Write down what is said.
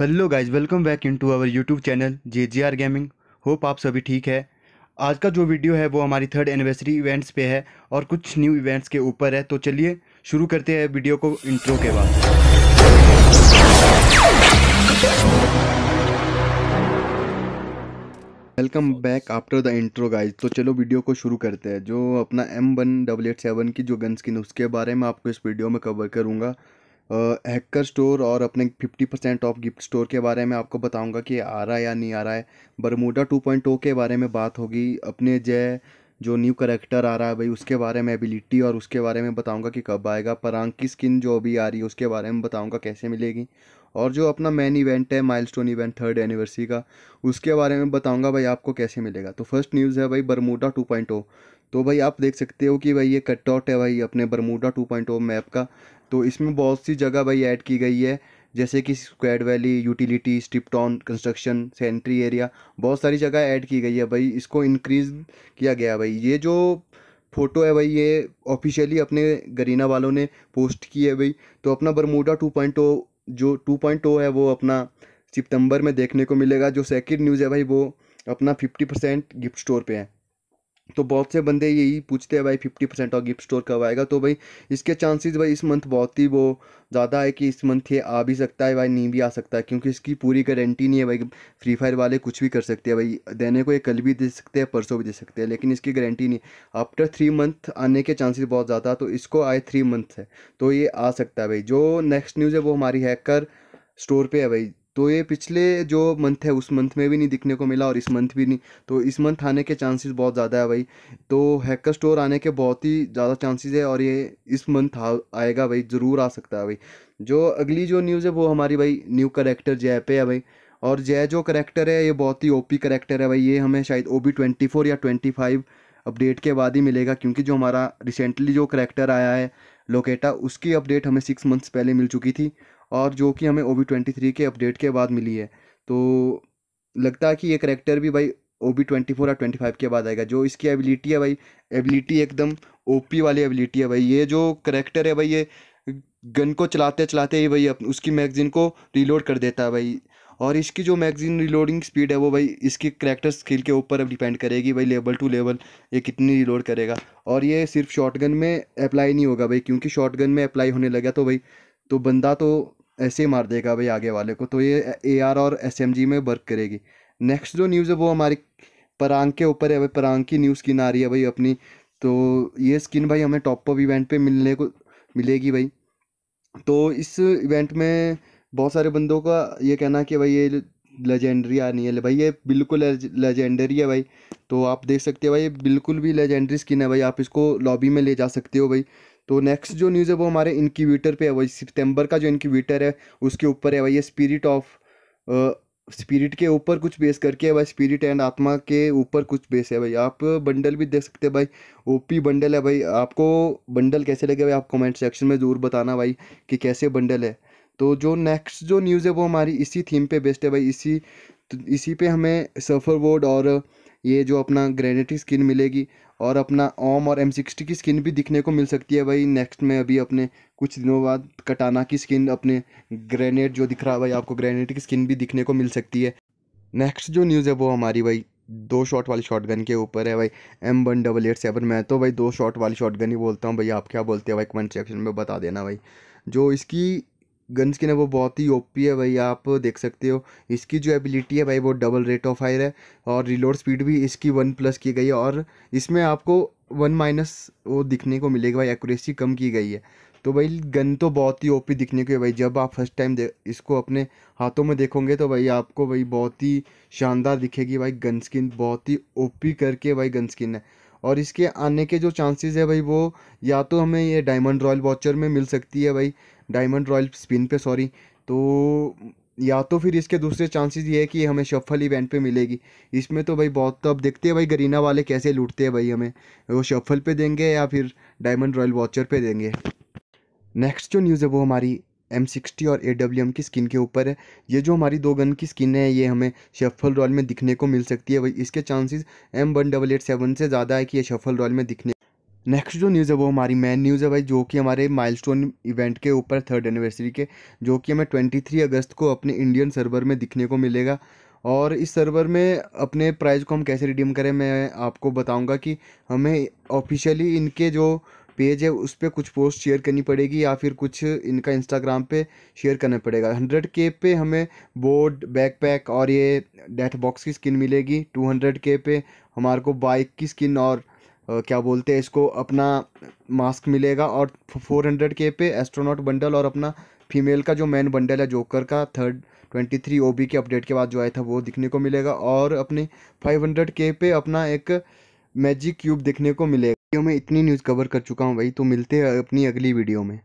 Hello guys welcome back into our YouTube channel J J R gaming hope आप सभी ठीक है आज का जो वीडियो है वो हमारी थर्ड एनिवर्सरी इवेंट्स पे है और कुछ न्यू इवेंट्स के ऊपर है तो चलिए शुरू करते हैं वीडियो को इंट्रो के बाद welcome back after the intro guys तो चलो वीडियो को शुरू करते हैं जो अपना M one double eight seven की जो गन स्किन उसके बारे में आपको इस वीडियो में कवर करूँगा हैकर स्टोर और अपने 50 परसेंट ऑफ गिफ्ट स्टोर के बारे में आपको बताऊंगा कि आ रहा है या नहीं आ रहा है बरमूडा 2.0 के बारे में बात होगी अपने जय जो न्यू करेक्टर आ रहा है भाई उसके बारे में एबिलिटी और उसके बारे में बताऊंगा कि कब आएगा परांग की स्किन जो अभी आ रही है उसके बारे में बताऊंगा कैसे मिलेगी और जो अपना मेन इवेंट है माइलस्टोन इवेंट थर्ड एनिवर्सरी का उसके बारे में बताऊंगा भाई आपको कैसे मिलेगा तो फर्स्ट न्यूज़ है भाई बरमूडा टू oh। तो भाई आप देख सकते हो कि भाई ये कट आउट है भाई अपने बरमूडा टू मैप का तो इसमें बहुत सी जगह भाई ऐड की गई है जैसे कि स्क्वाड वैली यूटिलिटी स्टिपटॉन कंस्ट्रक्शन सेंट्री एरिया बहुत सारी जगह ऐड की गई है भाई इसको इंक्रीज़ किया गया भाई ये जो फ़ोटो है भाई ये ऑफिशियली अपने गरीना वालों ने पोस्ट की है भाई तो अपना बरमूडा टू पॉइंट ओ जो टू पॉइंट ओ है वो अपना सितंबर में देखने को मिलेगा जो सेकंड न्यूज़ है भाई वो अपना फिफ्टी परसेंट गिफ्ट स्टोर पे है तो बहुत से बंदे यही पूछते हैं भाई फिफ्टी परसेंट और गिफ्ट स्टोर कब आएगा तो भाई इसके चांसेस भाई इस मंथ बहुत ही वो ज़्यादा है कि इस मंथ ये आ भी सकता है भाई नहीं भी आ सकता है क्योंकि इसकी पूरी गारंटी नहीं है भाई फ्री फायर वाले कुछ भी कर सकते हैं भाई देने को ये कल भी दे सकते हैं परसों भी दे सकते हैं लेकिन इसकी गारंटी नहीं आफ्टर थ्री मंथ आने के चांसेस बहुत ज़्यादा तो इसको आए थ्री मंथ है तो ये आ सकता है भाई जो नेक्स्ट न्यूज़ है वो हमारी हैकर स्टोर पर है भाई तो ये पिछले जो मंथ है उस मंथ में भी नहीं दिखने को मिला और इस मंथ भी नहीं तो इस मंथ आने के चांसेस बहुत ज़्यादा है भाई तो हैकर स्टोर आने के बहुत ही ज़्यादा चांसेस है और ये इस मंथ आएगा भाई ज़रूर आ सकता है भाई जो अगली जो न्यूज़ है वो हमारी भाई न्यू करेक्टर जय पे है भाई और जय जो करेक्टर है ये बहुत ही ओ पी है भाई ये हमें शायद ओ बी ट्वेंटी फोर या ट्वेंटी फाइव अपडेट के बाद ही मिलेगा क्योंकि जो हमारा रिसेंटली जो करेक्टर आया है लोकेटा उसकी अपडेट हमें सिक्स मंथ्स पहले मिल चुकी थी और जो कि हमें ओ बी ट्वेंटी थ्री के अपडेट के बाद मिली है तो लगता है कि ये करेक्टर भी भाई ओ बी ट्वेंटी फोर या ट्वेंटी फाइव के बाद आएगा जो इसकी एबिलिटी है भाई एबिलिटी एकदम ओ पी वाली एबिलिटी है भाई ये जो करेक्टर है भाई ये गन को चलाते चलाते ही भाई उसकी मैगज़ीन को रीलोड कर देता है भाई और इसकी जो मैगज़ीन रिलोडिंग स्पीड है वो भाई इसकी करेक्टर स्किल के ऊपर अब डिपेंड करेगी भाई लेवल टू लेवल ये कितनी रिलोड करेगा और ये सिर्फ शॉटगन में अप्लाई नहीं होगा भाई क्योंकि शॉटगन में अप्लाई होने लगा तो भाई तो बंदा तो ऐसे मार देगा भाई आगे वाले को तो ये ए आर और एस एम जी में वर्क करेगी नेक्स्ट जो न्यूज़ है वो हमारी परांग के ऊपर है भाई परांग की न्यू स्किन आ रही है भाई अपनी तो ये स्किन भाई हमें टॉप ऑफ इवेंट पे मिलने को मिलेगी भाई तो इस इवेंट में बहुत सारे बंदों का ये कहना कि भाई ये लेजेंडरी आनी है भाई ये बिल्कुल लेजेंडरी है भाई तो आप देख सकते हो भाई ये बिल्कुल भी लेजेंडरी स्किन है भाई आप इसको लॉबी में ले जा सकते हो भाई तो नेक्स्ट जो न्यूज़ है वो हमारे इनक्यूबेटर पे है वही सितंबर का जो इनक्यूबेटर है उसके ऊपर है वही स्पिरिट ऑफ स्पिरिट के ऊपर कुछ बेस करके है भाई स्पिरिट एंड आत्मा के ऊपर कुछ बेस है भाई आप बंडल भी देख सकते हैं भाई ओपी बंडल है भाई आपको बंडल कैसे लगे भाई आप कमेंट सेक्शन में ज़रूर बताना भाई कि कैसे बंडल है तो जो नेक्स्ट जो न्यूज़ है वो हमारी इसी थीम पे बेस्ड है भाई इसी तो इसी पे हमें सफ़र बोर्ड और ये जो अपना ग्रेनेटी स्किन मिलेगी और अपना ओम और एम सिक्सटी की स्किन भी दिखने को मिल सकती है भाई नेक्स्ट में अभी अपने कुछ दिनों बाद कटाना की स्किन अपने ग्रेनेड जो दिख रहा है भाई आपको ग्रेनेड की स्किन भी दिखने को मिल सकती है नेक्स्ट जो न्यूज़ है वो हमारी भाई दो शॉट वाली शॉटगन गन के ऊपर है भाई M one double eight seven मैं तो भाई दो शॉट वाली शॉट गन ही बोलता हूँ भाई आप क्या बोलते हैं भाई कमेंट सेक्शन में बता देना भाई जो इसकी गन स्किन है वो बहुत ही ओपी है भाई आप देख सकते हो इसकी जो एबिलिटी है भाई वो डबल रेट ऑफ फायर है और रिलोड स्पीड भी इसकी वन प्लस की गई है और इसमें आपको वन माइनस वो दिखने को मिलेगा भाई एक्यूरेसी कम की गई है तो भाई गन तो बहुत ही ओपी दिखने को है भाई जब आप फर्स्ट टाइम इसको अपने हाथों में देखोगे तो भाई आपको भाई बहुत ही शानदार दिखेगी भाई गन स्किन बहुत ही ओपी करके भाई गन स्किन है और इसके आने के जो चांसेस है भाई वो या तो हमें ये डायमंड रॉयल वॉचर में मिल सकती है भाई डायमंड रॉयल स्पिन पे सॉरी तो या तो फिर इसके दूसरे चांसेस ये है कि हमें शफल इवेंट पे मिलेगी इसमें तो भाई बहुत तो अब देखते हैं भाई गरीना वाले कैसे लूटते हैं भाई हमें वो शफल पे देंगे या फिर डायमंड रॉयल वॉचर पे देंगे नेक्स्ट जो न्यूज़ है वो हमारी एम सिक्सटी और ए डब्ल्यू एम की स्किन के ऊपर है ये जो हमारी दो गन की स्किन है ये हमें शफल रॉयल में दिखने को मिल सकती है वही इसके chances M one double eight seven से ज़्यादा है कि ये शफल रॉयल में दिखने नेक्स्ट जो न्यूज़ है वो हमारी मेन न्यूज़ है भाई जो कि हमारे माइलस्टोन इवेंट के ऊपर थर्ड एनिवर्सरी के जो कि हमें ट्वेंटी थ्री अगस्त को अपने इंडियन सर्वर में दिखने को मिलेगा और इस सर्वर में अपने प्राइज़ को हम कैसे रिडीम करें मैं आपको बताऊंगा कि हमें ऑफिशियली इनके जो पेज है उस पर कुछ पोस्ट शेयर करनी पड़ेगी या फिर कुछ इनका इंस्टाग्राम पे शेयर करना पड़ेगा हंड्रेड के पे हमें बोर्ड बैकपैक और ये डेथ बॉक्स की स्किन मिलेगी टू हंड्रेड के पे हमारे को बाइक की स्किन और आ, क्या बोलते हैं इसको अपना मास्क मिलेगा और फोर हंड्रेड के पे एस्ट्रोनॉट बंडल और अपना फीमेल का जो मेन बंडल है जोकर का third twenty three O B के अपडेट के बाद जो आया था वो दिखने को मिलेगा और अपने फाइव हंड्रेड के पे अपना एक मैजिक क्यूब देखने को मिलेगा वीडियो में इतनी न्यूज़ कवर कर चुका हूँ भाई तो मिलते हैं अपनी अगली वीडियो में